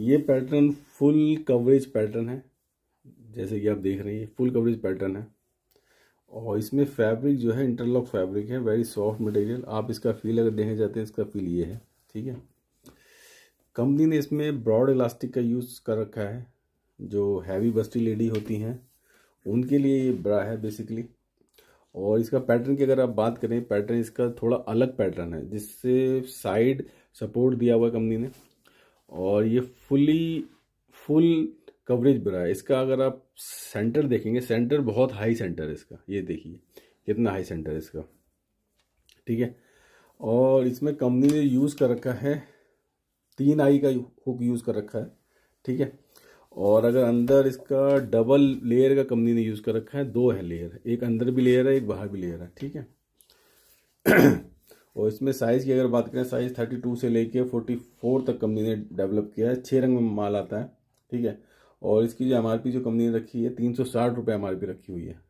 ये pattern full coverage pattern है जैसे कि आप देख रहे हैं फुल कवरेज पैटर्न है और इसमें फैब्रिक जो है इंटरलॉक फैब्रिक है वेरी सॉफ्ट मटेरियल आप इसका फील अगर देखने जाते हैं इसका फील ये है ठीक है कंपनी ने इसमें ब्रॉड इलास्टिक का यूज़ कर रखा है जो हैवी बस्ती लेडी होती हैं उनके लिए ये बड़ा है बेसिकली और इसका पैटर्न की अगर आप बात करें पैटर्न इसका थोड़ा अलग पैटर्न है जिससे साइड सपोर्ट दिया हुआ है कंपनी ने और ये फुली फुल कवरेज बना है इसका अगर आप सेंटर देखेंगे सेंटर बहुत हाई सेंटर है इसका ये देखिए कितना हाई सेंटर है इसका ठीक है और इसमें कंपनी ने यूज़ कर रखा है तीन आई का हुक यूज़ कर रखा है ठीक है और अगर अंदर इसका डबल लेयर का कंपनी ने यूज़ कर रखा है दो है लेयर एक अंदर भी लेयर है एक बाहर भी लेयर है ठीक है और इसमें साइज़ की अगर बात करें साइज़ थर्टी टू से लेके फोर्टी फोर तक कंपनी ने डेवलप किया है छः रंग में माल आता है ठीक है और इसकी जो एम जो कंपनी ने रखी है तीन सौ साठ रुपये एम रखी हुई है